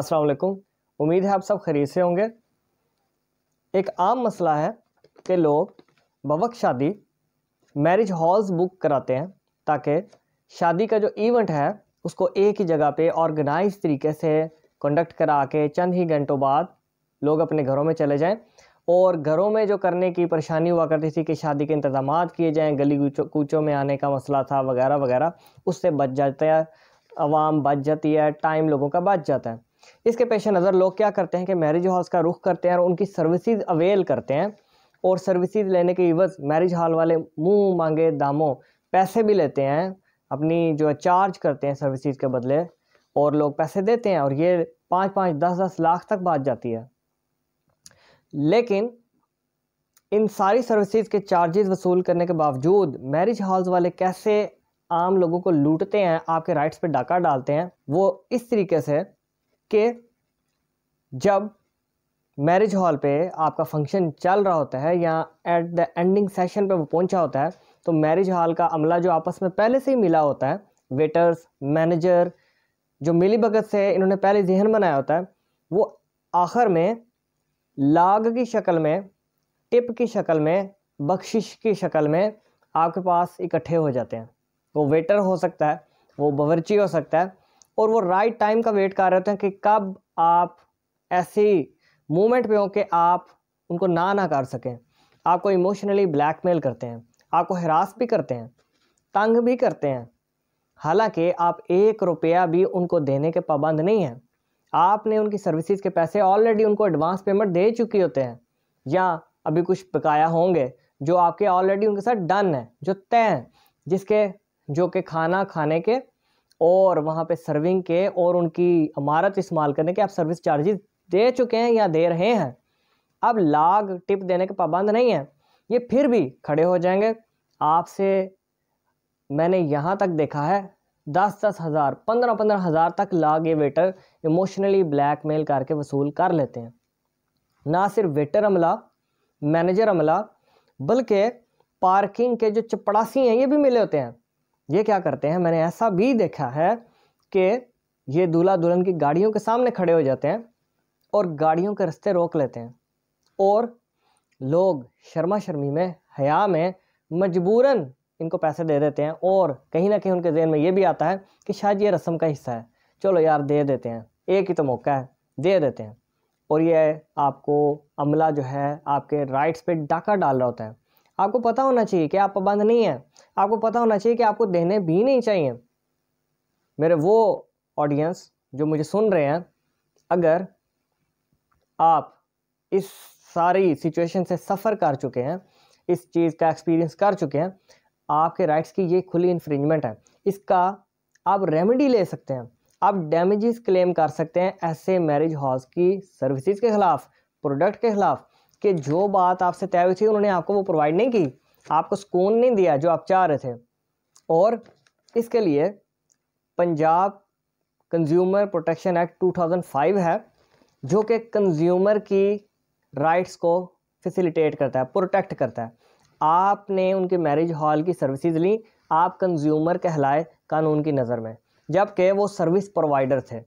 अस्सलाम वालेकुम उम्मीद है आप सब खरीद से होंगे एक आम मसला है कि लोग बवक शादी मैरिज हॉल्स बुक कराते हैं ताकि शादी का जो इवेंट है उसको एक ही जगह पे ऑर्गेनाइज तरीके से कंडक्ट करा के चंद ही घंटों बाद लोग अपने घरों में चले जाएं और घरों में जो करने की परेशानी हुआ करती थी कि शादी के इंतजाम किए जाएँ गली कूचों में आने का मसला था वगैरह वगैरह उससे बच जाता है आवाम बच जाती है टाइम लोगों का बच जाता है इसके पेश नज़र लोग क्या करते हैं कि मैरिज हॉल्स का रुख करते हैं और उनकी सर्विसेज अवेल करते हैं और सर्विसेज लेने के इवज मैरिज हॉल वाले मुंह मांगे दामों पैसे भी लेते हैं अपनी जो है चार्ज करते हैं सर्विसेज के बदले और लोग पैसे देते हैं और ये पाँच पाँच दस दस लाख तक बात जाती है लेकिन इन सारी सर्विसेज के चार्जेस वसूल करने के बावजूद मैरिज हॉल्स वाले कैसे आम लोगों को लूटते हैं आपके राइट्स पे डाका डालते हैं वो इस तरीके से कि जब मैरिज हॉल पे आपका फंक्शन चल रहा होता है या एट द एंडिंग सेशन पे वो पहुंचा होता है तो मैरिज हॉल का अमला जो आपस में पहले से ही मिला होता है वेटर्स मैनेजर जो मिली भगत से इन्होंने पहले जहन बनाया होता है वो आखिर में लाग की शक्ल में टिप की शक्ल में बख्शिश की शक्ल में आपके पास इकट्ठे हो जाते हैं वो वेटर हो सकता है वो बावर्ची हो सकता है और वो राइट टाइम का वेट कर रहे होते हैं कि कब आप ऐसी मोमेंट पे हो के आप उनको ना ना कर सकें आपको इमोशनली ब्लैकमेल करते हैं आपको हरास भी करते हैं तंग भी करते हैं हालांकि आप एक रुपया भी उनको देने के पाबंद नहीं हैं आपने उनकी सर्विसेज के पैसे ऑलरेडी उनको एडवांस पेमेंट दे चुके होते हैं या अभी कुछ बकाया होंगे जो आपके ऑलरेडी उनके साथ डन है जो तय हैं जिसके जो कि खाना खाने के और वहाँ पे सर्विंग के और उनकी इमारत इस्तेमाल करने के आप सर्विस चार्जेस दे चुके हैं या दे रहे हैं अब लाग टिप देने के पाबंद नहीं है ये फिर भी खड़े हो जाएंगे आपसे मैंने यहाँ तक देखा है दस दस हज़ार पंद्रह पंद्रह हज़ार तक लाग ये वेटर इमोशनली ब्लैकमेल करके वसूल कर लेते हैं ना सिर्फ वेटर अमला मैनेजर अमला बल्कि पार्किंग के जो चपड़ासी हैं ये भी मिले होते हैं ये क्या करते हैं मैंने ऐसा भी देखा है कि ये दूल्हा दुल्हन की गाड़ियों के सामने खड़े हो जाते हैं और गाड़ियों के रास्ते रोक लेते हैं और लोग शर्मा शर्मी में हया में मजबूरन इनको पैसे दे देते हैं और कहीं ना कहीं उनके जहन में ये भी आता है कि शायद ये रस्म का हिस्सा है चलो यार दे देते हैं एक ही तो मौका है दे देते हैं और ये आपको अमला जो है आपके राइट्स पे डाका डाल रहा होता है आपको पता होना चाहिए कि आप पाबंद नहीं है आपको पता होना चाहिए कि आपको देने भी नहीं चाहिए मेरे वो ऑडियंस जो मुझे सुन रहे हैं अगर आप इस सारी सिचुएशन से सफ़र कर चुके हैं इस चीज़ का एक्सपीरियंस कर चुके हैं आपके राइट्स की ये खुली इन्फ्रिंजमेंट है इसका आप रेमेडी ले सकते हैं आप डैमेजेस क्लेम कर सकते हैं ऐसे मैरिज हॉल्स की सर्विसेज के ख़िलाफ़ प्रोडक्ट के ख़िलाफ़ कि जो बात आपसे तय हुई थी उन्होंने आपको वो प्रोवाइड नहीं की आपको सुकून नहीं दिया जो आप चाह रहे थे और इसके लिए पंजाब कंज्यूमर प्रोटेक्शन एक्ट 2005 है जो कि कंज्यूमर की राइट्स को फैसिलिटेट करता है प्रोटेक्ट करता है आपने उनके मैरिज हॉल की सर्विसेज ली आप कंज्यूमर कहलाए कानून की नज़र में जबकि वो सर्विस प्रोवाइडर थे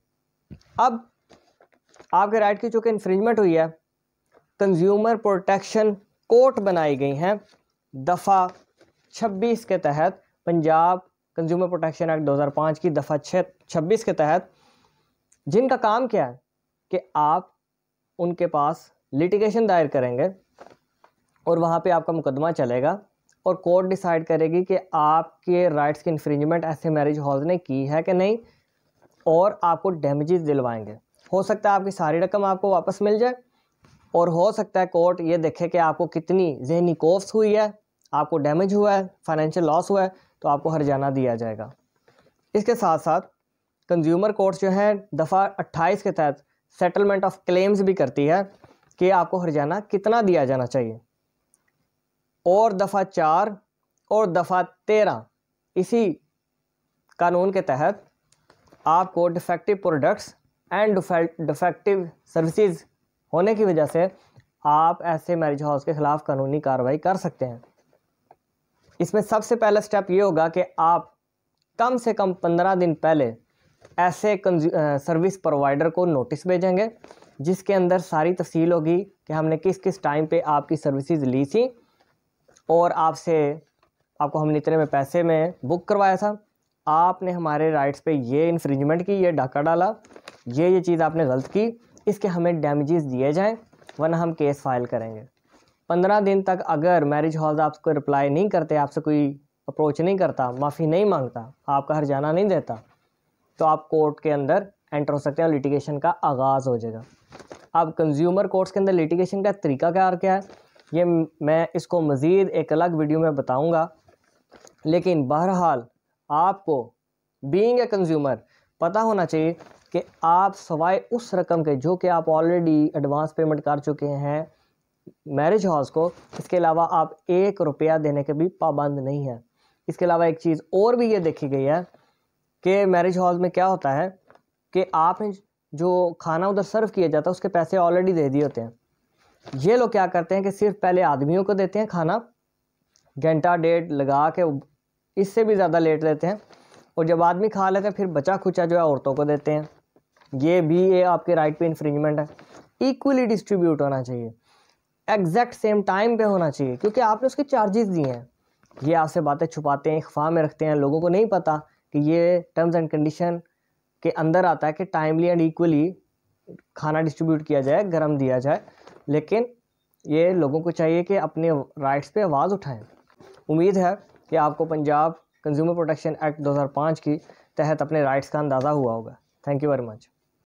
अब आपके राइट की चूँकि इन्फ्रिंजमेंट हुई है कंज्यूमर प्रोटेक्शन कोर्ट बनाई गई हैं दफ़ा छब्बीस के तहत पंजाब कंज्यूमर प्रोटेक्शन एक्ट 2005 की दफ़ा छः छब्बीस के तहत जिनका काम क्या है कि आप उनके पास लिटिगेशन दायर करेंगे और वहाँ पे आपका मुकदमा चलेगा और कोर्ट डिसाइड करेगी कि आपके राइट्स की इन्फ्रिंजमेंट ऐसे मैरिज हॉल ने की है कि नहीं और आपको डैमेजेस दिलवाएंगे हो सकता है आपकी सारी रकम आपको वापस मिल जाए और हो सकता है कोर्ट ये देखे कि आपको कितनी जहनी कोफ्स हुई है आपको डैमेज हुआ है फाइनेंशियल लॉस हुआ है तो आपको हरजाना दिया जाएगा इसके साथ साथ कंज्यूमर कोर्ट जो है दफ़ा 28 के तहत सेटलमेंट ऑफ क्लेम्स भी करती है कि आपको हरजाना कितना दिया जाना चाहिए और दफ़ा चार और दफ़ा तेरह इसी कानून के तहत आपको defective products and defective services होने की वजह से आप ऐसे मैरिज हाउस के ख़िलाफ़ कानूनी कार्रवाई कर सकते हैं इसमें सबसे पहला स्टेप ये होगा कि आप कम से कम पंद्रह दिन पहले ऐसे सर्विस प्रोवाइडर को नोटिस भेजेंगे जिसके अंदर सारी तफसील होगी कि हमने किस किस टाइम पे आपकी सर्विसेज ली थी और आपसे आपको हमने इतने में पैसे में बुक करवाया था आपने हमारे राइट्स पे ये इन्फ्रिंजमेंट की ये डाका डाला ये ये चीज़ आपने गलत की इसके हमें डैमेजेस दिए जाएं वरना हम केस फाइल करेंगे पंद्रह दिन तक अगर मैरिज हॉल आपको रिप्लाई नहीं करते आपसे कोई अप्रोच नहीं करता माफ़ी नहीं मांगता आपका हर जाना नहीं देता तो आप कोर्ट के अंदर एंटर हो सकते हैं और लिटिगेशन का आगाज़ हो जाएगा अब कंज्यूमर कोर्ट्स के अंदर लिटिगेशन का तरीका क्या क्या है ये मैं इसको मज़ीद एक अलग वीडियो में बताऊँगा लेकिन बहरहाल आपको बींग ए कंज्यूमर पता होना चाहिए कि आप सवाए उस रकम के जो कि आप ऑलरेडी एडवांस पेमेंट कर चुके हैं मैरिज हॉल्स को इसके अलावा आप एक रुपया देने के भी पाबंद नहीं है इसके अलावा एक चीज़ और भी ये देखी गई है कि मैरिज हॉल में क्या होता है कि आपने जो खाना उधर सर्व किया जाता है उसके पैसे ऑलरेडी दे दिए होते हैं ये लोग क्या करते हैं कि सिर्फ पहले आदमियों को देते हैं खाना घंटा डेढ़ लगा के इससे भी ज़्यादा लेट लेते हैं और जब आदमी खा लेते हैं फिर बचा खुचा जो है औरतों को देते हैं ये भी ये आपके राइट पे इन्फ्रिंजमेंट है इक्वली डिस्ट्रीब्यूट होना चाहिए एग्जैक्ट सेम टाइम पे होना चाहिए क्योंकि आपने उसके चार्जेस दिए हैं ये आपसे बातें छुपाते हैं अखफा में रखते हैं लोगों को नहीं पता कि ये टर्म्स एंड कंडीशन के अंदर आता है कि टाइमली एंड इक्वली खाना डिस्ट्रीब्यूट किया जाए गर्म दिया जाए लेकिन ये लोगों को चाहिए कि अपने राइट्स पे आवाज़ उठाएं उम्मीद है कि आपको पंजाब कंज्यूमर प्रोटेक्शन एक्ट 2005 की तहत अपने राइट्स का अंदाज़ा हुआ होगा थैंक यू वेरी मच